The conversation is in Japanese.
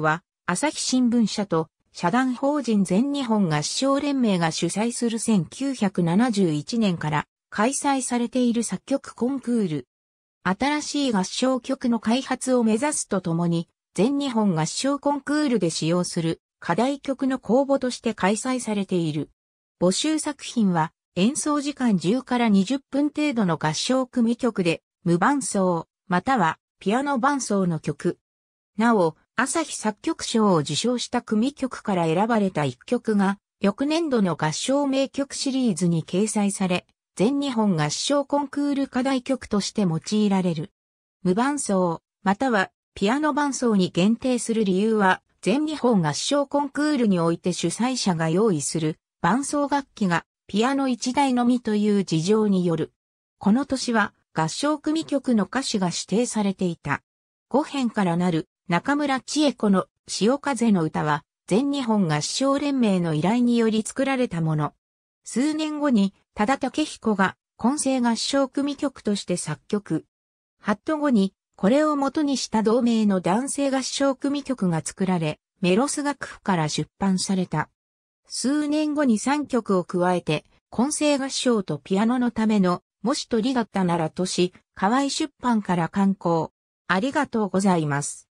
は、朝日新聞社と、社団法人全日本合唱連盟が主催する1971年から開催されている作曲コンクール。新しい合唱曲の開発を目指すとともに、全日本合唱コンクールで使用する課題曲の公募として開催されている。募集作品は演奏時間10から20分程度の合唱組曲で無伴奏、またはピアノ伴奏の曲。なお、朝日作曲賞を受賞した組曲から選ばれた一曲が、翌年度の合唱名曲シリーズに掲載され、全日本合唱コンクール課題曲として用いられる。無伴奏、またはピアノ伴奏に限定する理由は、全日本合唱コンクールにおいて主催者が用意する伴奏楽器がピアノ1台のみという事情による。この年は合唱組曲の歌詞が指定されていた。5編からなる中村千恵子の潮風の歌は、全日本合唱連盟の依頼により作られたもの。数年後に、多田武彦が混声合唱組曲として作曲。ハット後に、これを元にした同盟の男性合唱組曲が作られ、メロス楽譜から出版された。数年後に3曲を加えて、混声合唱とピアノのための、もし鳥だったならとし、河合出版から刊行。ありがとうございます。